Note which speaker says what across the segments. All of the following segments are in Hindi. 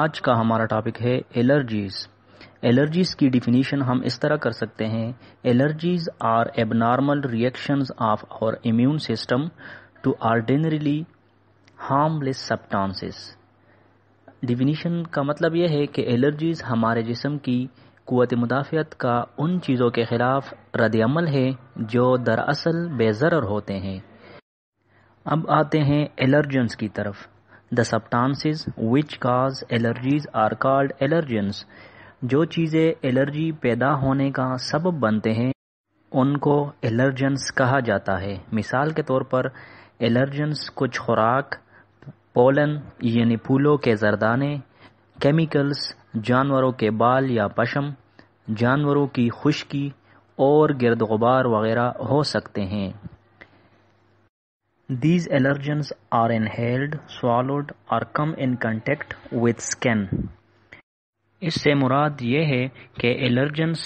Speaker 1: आज का हमारा टॉपिक है एलर्जीज एलर्जीज की डिफिनीशन हम इस तरह कर सकते हैं allergies are abnormal reactions of our immune system to ordinarily harmless substances definition का मतलब यह है कि एलर्जीज हमारे जिसम की क़वत मुदाफियत का उन चीज़ों के ख़िलाफ़ रदल है जो दरअसल बेज़र होते हैं अब आते हैं एलर्जेंस की तरफ The substances which cause allergies are called allergens. जो चीज़ें एलर्जी पैदा होने का सबब बनते हैं उनको एलर्जेंस कहा जाता है मिसाल के तौर पर एलर्जेंस कुछ खुराक पोलन यानी फूलों के जरदाने केमिकल्स जानवरों के बाल या पशम जानवरों की खुश्की और गर्द गुबार वगैरह हो सकते हैं These allergens are inhaled, swallowed or come in contact with skin. इससे मुराद ये है कि एलर्जेंस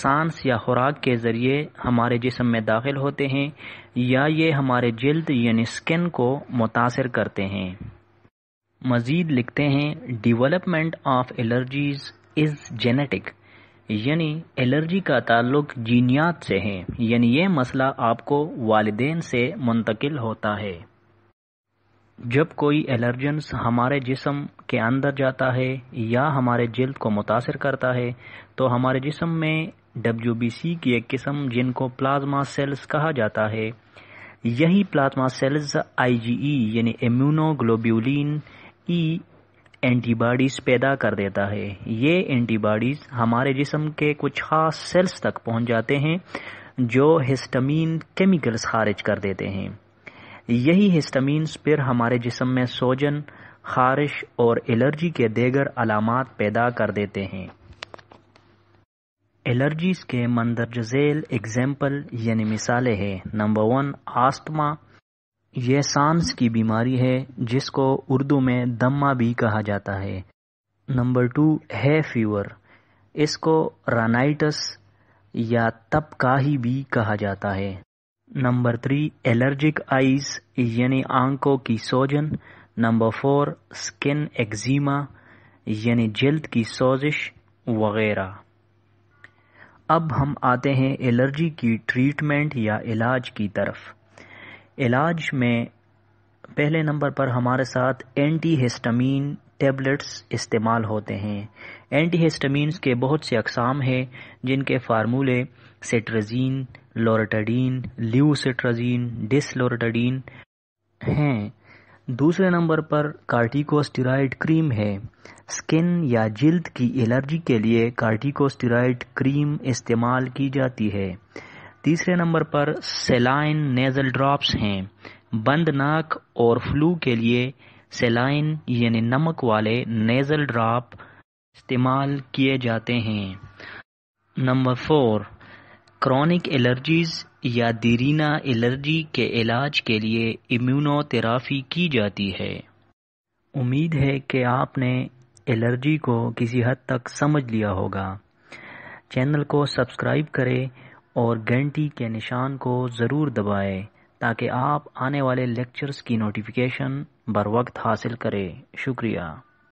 Speaker 1: सांस या खुराक के ज़रिए हमारे जिसम में दाखिल होते हैं या ये हमारे जल्द यानी स्किन को मुतासर करते हैं मज़ीद लिखते हैं development of allergies is genetic यानी एलर्जी का ताल्लुक जीनियात से है यानी यह मसला आपको वालदेन से मुंतकिल होता है जब कोई एलर्जेंस हमारे जिसम के अंदर जाता है या हमारे जल्द को मुतासर करता है तो हमारे जिसम में डब्ल्यू की एक किस्म जिनको प्लाज्मा सेल्स कहा जाता है यही प्लाज्मा सेल्स आईजीई e, यानी इम्यूनोग्लोब्यूलिन ई e एंटीबॉडीज़ पैदा कर देता है ये एंटीबॉडीज़ हमारे जिसम के कुछ ख़ास सेल्स तक पहुंच जाते हैं जो हिस्टामीन केमिकल्स खारिज कर देते हैं यही हिस्टामीन्स फिर हमारे जिसम में सोजन खारिश और एलर्जी के देगर अलामत पैदा कर देते हैं एलर्जीज़ के मंदरजेल एग्ज़ाम्पल यानी मिसालें हैं नंबर वन आस्थमा यह सांस की बीमारी है जिसको उर्दू में दम्मा भी कहा जाता है नंबर टू है फीवर इसको रानाइटस या तपकाही भी कहा जाता है नंबर थ्री एलर्जिक आइज यानी आंखों की सोजन नंबर फोर स्किन एक्जिमा यानी जल्द की सोजिश वगैरह अब हम आते हैं एलर्जी की ट्रीटमेंट या इलाज की तरफ इलाज में पहले नंबर पर हमारे साथ एंटी हिस्टामीन टेबलेट्स इस्तेमाल होते हैं एंटी हिस्टामीन्स के बहुत से अकसाम हैं जिनके फार्मूले सेट्रजीन लोरेटाडीन ल्यूसेट्रजीन डिसलोरेटाडीन हैं दूसरे नंबर पर कार्टिकोस्टेराइड क्रीम है स्किन या जिल्द की एलर्जी के लिए कार्टिकोस्टेराइड क्रीम इस्तेमाल की जाती है तीसरे नंबर पर सेलाइन नेज़ल ड्रॉप्स हैं बंद नाक और फ्लू के लिए सेलाइन यानी नमक वाले नेज़ल ड्रॉप इस्तेमाल किए जाते हैं नंबर फोर क्रॉनिक एलर्जीज या दीरीना एलर्जी के इलाज के लिए इम्यूनोथेरापी की जाती है उम्मीद है कि आपने एलर्जी को किसी हद तक समझ लिया होगा चैनल को सब्सक्राइब करें और घंटी के निशान को ज़रूर दबाएं ताकि आप आने वाले लेक्चर्स की नोटिफिकेशन बर वक्त हासिल करें शुक्रिया